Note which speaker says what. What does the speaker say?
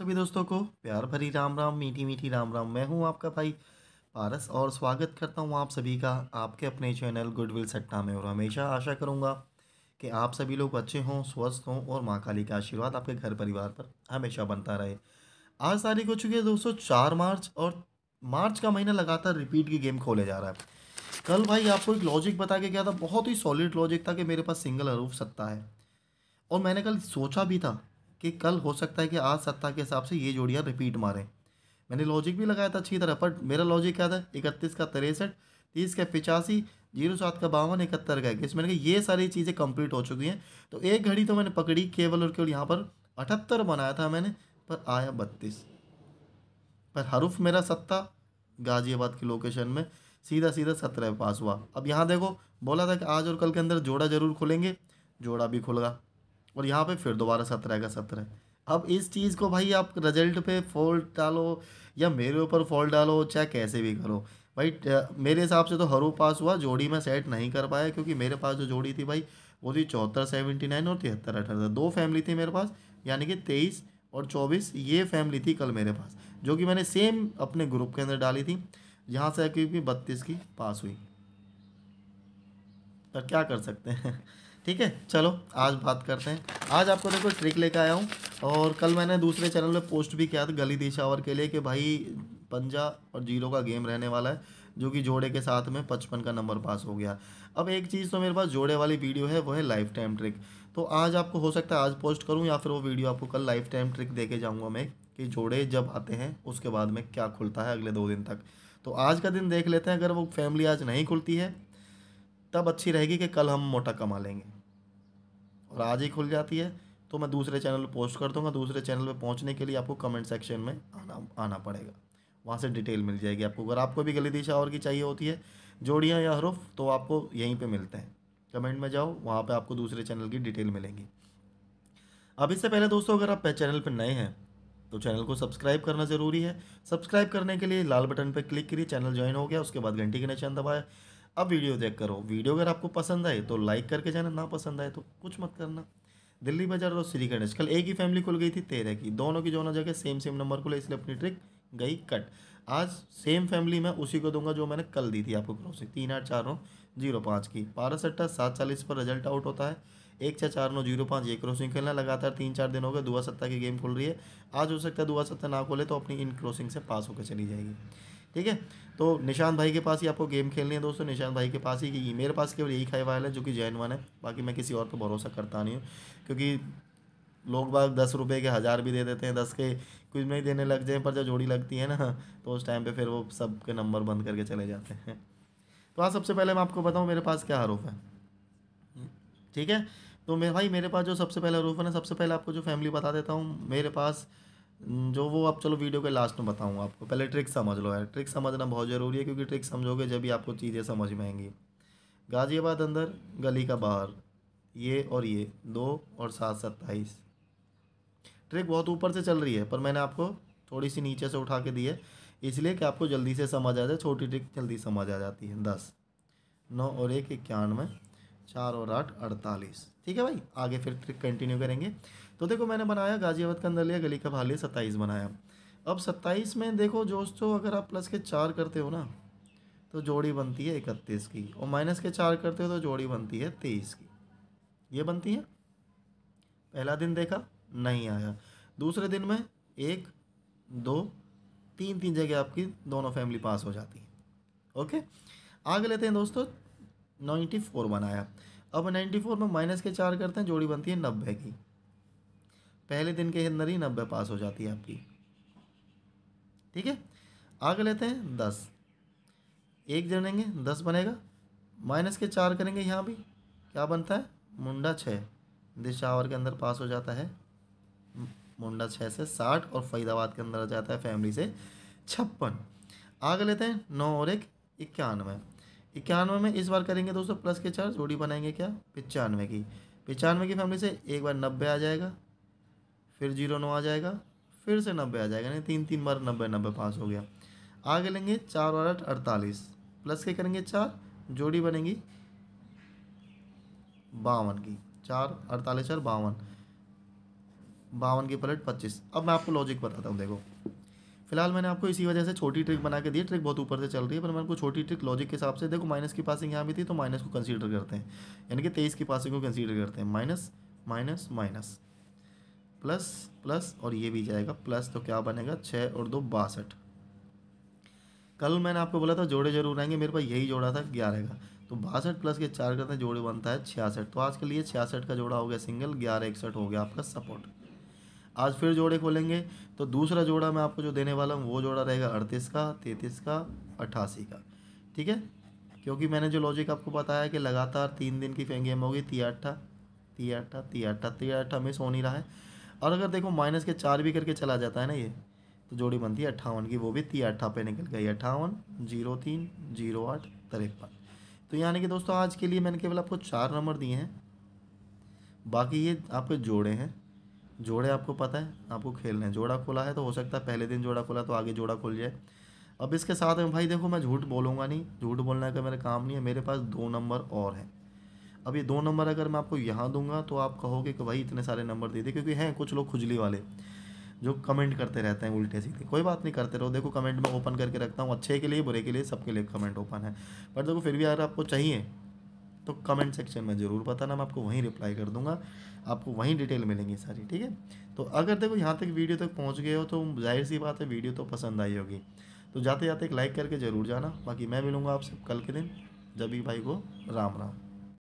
Speaker 1: सभी दोस्तों को प्यार भरी राम राम मीठी मीठी राम राम मैं हूं आपका भाई पारस और स्वागत करता हूं आप सभी का आपके अपने चैनल गुडविल सट्टा में और हमेशा आशा करूंगा कि आप सभी लोग अच्छे हों स्वस्थ हों और माँ काली का आशीर्वाद आपके घर परिवार पर हमेशा बनता रहे आज तारीख हो चुकी है दोस्तों चार मार्च और मार्च का महीना लगातार रिपीट की गेम खोले जा रहा है कल भाई आपको एक लॉजिक बता के गया था बहुत ही सॉलिड लॉजिक था कि मेरे पास सिंगल अरूफ सत्ता है और मैंने कल सोचा भी था कि कल हो सकता है कि आज सत्ता के हिसाब से ये जोड़ियाँ रिपीट मारें मैंने लॉजिक भी लगाया था अच्छी तरह पर मेरा लॉजिक क्या था इकतीस का तिरसठ तीस का पिचासी जीरो सात का बावन इकहत्तर का इक्कीस मैंने कहा ये सारी चीज़ें कंप्लीट हो चुकी हैं तो एक घड़ी तो मैंने पकड़ी केवल और केवल यहाँ पर अठहत्तर बनाया था मैंने पर आया बत्तीस पर हरूफ मेरा सत्ता गाजियाबाद की लोकेशन में सीधा सीधा सत्रह पास हुआ अब यहाँ देखो बोला था कि आज और कल के अंदर जोड़ा जरूर खुलेंगे जोड़ा भी खुल गया और यहाँ पे फिर दोबारा सत्रह का सत्रह अब इस चीज़ को भाई आप रिजल्ट पे फॉल्ट डालो या मेरे ऊपर फॉल्ट डालो चाहे कैसे भी करो भाई मेरे हिसाब से तो हरू पास हुआ जोड़ी में सेट नहीं कर पाया क्योंकि मेरे पास जो जोड़ी थी भाई वो थी चौहत्तर सेवेंटी नाइन और तिहत्तर अठहत्तर दो फैमिली थी मेरे पास यानी कि तेईस और चौबीस ये फैमिली थी कल मेरे पास जो कि मैंने सेम अपने ग्रुप के अंदर डाली थी यहाँ से क्योंकि बत्तीस की पास हुई तो क्या कर सकते हैं ठीक है चलो आज बात करते हैं आज आपको देखो ट्रिक लेकर आया हूँ और कल मैंने दूसरे चैनल में पोस्ट भी किया था गली दिशावर के लिए कि भाई पंजा और जीरो का गेम रहने वाला है जो कि जोड़े के साथ में पचपन का नंबर पास हो गया अब एक चीज़ तो मेरे पास जोड़े वाली वीडियो है वो है लाइफ टाइम ट्रिक तो आज आपको हो सकता है आज पोस्ट करूँ या फिर वो वीडियो आपको कल लाइफ टाइम ट्रिक दे के जाऊँगा मैं कि जोड़े जब आते हैं उसके बाद में क्या खुलता है अगले दो दिन तक तो आज का दिन देख लेते हैं अगर वो फैमिली आज नहीं खुलती है तब अच्छी रहेगी कि कल हम मोटा कमा लेंगे और आज ही खुल जाती है तो मैं दूसरे चैनल पर पोस्ट कर दूंगा दूसरे चैनल पर पहुंचने के लिए आपको कमेंट सेक्शन में आना आना पड़ेगा वहाँ से डिटेल मिल जाएगी आपको अगर आपको भी गली दिशा और की चाहिए होती है जोड़ियाँ या हरूफ तो आपको यहीं पर मिलते हैं कमेंट में जाओ वहाँ पर आपको दूसरे चैनल की डिटेल मिलेंगी अब इससे पहले दोस्तों अगर आप चैनल पर नए हैं तो चैनल को सब्सक्राइब करना ज़रूरी है सब्सक्राइब करने के लिए लाल बटन पर क्लिक करिए चैनल ज्वाइन हो गया उसके बाद घंटी के निशान दबाया अब वीडियो देख करो वीडियो अगर आपको पसंद आए तो लाइक करके जाना ना पसंद आए तो कुछ मत करना दिल्ली बाजार और श्री गणेश कल एक ही फैमिली खुल गई थी तेरह की दोनों की ना जगह सेम सेम नंबर खुले इसलिए अपनी ट्रिक गई कट आज सेम फैमिली मैं उसी को दूंगा जो मैंने कल दी थी आपको क्रॉसिंग तीन आठ चार नौ जीरो पाँच की बारह सट्टा सात चालीस पर रिजल्ट आउट होता है एक छः चार नौ जीरो पाँच ये क्रॉसिंग खेलना लगातार तीन चार दिन हो गए दुआ सत्ता की गेम खुल रही है आज हो सकता है दुआ सत्ता ना खोले तो अपनी इन क्रॉसिंग से पास होकर चली जाएगी ठीक है तो निशान भाई के पास ही आपको गेम खेलनी है दोस्तों निशान भाई के पास ही कि मेरे पास केवल यही खाई वायल है जो कि जैन वन है बाकी मैं किसी और पर भरोसा करता नहीं हूँ क्योंकि लोग बाग दस रुपये के हज़ार भी दे देते हैं दस के कुछ नहीं देने लग जाए पर जब जोड़ी लगती है ना तो उस टाइम पे फिर वो सब के नंबर बंद करके चले जाते हैं तो हाँ सबसे पहले मैं आपको बताऊँ मेरे पास क्या हरूफ है ठीक है तो मेरे भाई मेरे पास जो सबसे पहला हरूफ है ना सबसे पहले आपको जो फैमिली बता देता हूँ मेरे पास जो वो आप चलो वीडियो के लास्ट में बताऊँगा आपको पहले ट्रिक समझ लो यार ट्रिक समझना बहुत ज़रूरी है क्योंकि ट्रिक समझोगे जब भी आपको चीज़ें समझ में आएंगी गाज़ियाबाद अंदर गली का बाहर ये और ये दो और सात सत्ताईस ट्रिक बहुत ऊपर से चल रही है पर मैंने आपको थोड़ी सी नीचे से उठा के दी है इसलिए कि आपको जल्दी से समझ आ जाए छोटी ट्रिक जल्दी समझ आ जाती है दस नौ और एक इक्यानवे चार और आठ अड़तालीस ठीक है भाई आगे फिर कंटिन्यू करेंगे तो देखो मैंने बनाया गाजियाबाद का अंदर लिया गली का भाले सत्ताईस बनाया अब सत्ताईस में देखो दोस्तों अगर आप प्लस के चार करते हो ना तो जोड़ी बनती है इकतीस की और माइनस के चार करते हो तो जोड़ी बनती है तेईस की ये बनती है पहला दिन देखा नहीं आया दूसरे दिन में एक दो तीन तीन जगह आपकी दोनों फैमिली पास हो जाती है ओके आगे लेते हैं दोस्तों नाइन्टी फोर बनाया अब नाइन्टी फोर में माइनस के चार करते हैं जोड़ी बनती है नब्बे की पहले दिन के अंदर ही नब्बे पास हो जाती है आपकी ठीक है आगे लेते हैं दस एक जनेंगे दस बनेगा माइनस के चार करेंगे यहाँ भी क्या बनता है मुंडा छः दिशावर के अंदर पास हो जाता है मुंडा छः से साठ और फरीदाबाद के अंदर आ जाता है फैमिली से छप्पन आगे लेते हैं नौ और एक इक्यानवे इक्यानवे में इस बार करेंगे दोस्तों प्लस के चार जोड़ी बनाएंगे क्या पचानवे की पचानवे की फैमिली से एक बार नब्बे आ जाएगा फिर जीरो नौ आ जाएगा फिर से नब्बे आ जाएगा यानी तीन तीन बार नब्बे नब्बे पास हो गया आगे लेंगे चार और आठ अड़तालीस प्लस के करेंगे चार जोड़ी बनेगी बावन की चार अड़तालीस और बावन बावन की पलट पच्चीस अब मैं आपको लॉजिक बताता हूँ देखो फिलहाल मैंने आपको इसी वजह से छोटी ट्रिक बना के दी ट्रिक बहुत ऊपर से चल रही है पर मैं आपको छोटी ट्रिक लॉजिक के हिसाब से देखो माइनस की पासिंग यहाँ भी थी तो माइनस को कंसीडर करते हैं यानी कि तेईस की पासिंग को कंसीडर करते हैं minus minus minus plus plus और ये भी जाएगा प्लस तो क्या बनेगा छः और दो बासठ कल मैंने आपको बोला था जोड़े जरूर आएंगे मेरे पास यही जोड़ा था ग्यारह का तो बासठ प्लस के चार करते हैं जोड़े बनता है छियासठ तो आज के लिए छियासठ का जोड़ा हो गया सिंगल ग्यारह इकसठ हो गया आपका सपोर्ट आज फिर जोड़े खोलेंगे तो दूसरा जोड़ा मैं आपको जो देने वाला हूँ वो जोड़ा रहेगा अड़तीस का तैंतीस का अट्ठासी का ठीक है क्योंकि मैंने जो लॉजिक आपको बताया कि लगातार तीन दिन की फेंगे गेम होगी ती अट्ठा ती अट्ठा मिस हो नहीं रहा है और अगर देखो माइनस के चार भी करके चला जाता है ना ये तो जोड़ी बनती है अट्ठावन की वो भी ती अट्ठा पे निकल गई अट्ठावन जीरो तीन जीरो आठ तिरपन तो यानी कि दोस्तों आज के लिए मैंने केवल आपको चार नंबर दिए हैं बाकी ये आपके जोड़े हैं जोड़े आपको पता है आपको खेलने हैं जोड़ा खोला है तो हो सकता है पहले दिन जोड़ा खोला तो आगे जोड़ा खुल जाए अब इसके साथ में भाई देखो मैं झूठ बोलूँगा नहीं झूठ बोलने का मेरा काम नहीं है मेरे पास दो नंबर और हैं अब ये दो नंबर अगर मैं आपको यहाँ दूंगा तो आप कहोगे कि भाई इतने सारे नंबर दे दे क्योंकि हैं कुछ लोग खुजली वाले जो कमेंट करते रहते हैं उल्टे सीधे कोई बात नहीं करते रहो देखो कमेंट में ओपन करके रखता हूँ अच्छे के लिए बुरे के लिए सबके लिए कमेंट ओपन है पर देखो फिर भी अगर आपको चाहिए तो कमेंट सेक्शन में ज़रूर बताना मैं आपको वहीं रिप्लाई कर दूंगा आपको वहीं डिटेल मिलेंगी सारी ठीक है तो अगर देखो यहाँ तक वीडियो तक पहुँच गए हो तो जाहिर सी बात है वीडियो तो पसंद आई होगी तो जाते जाते एक लाइक करके ज़रूर जाना बाकी मैं मिलूँगा आपसे कल के दिन जबी भाई को राम राम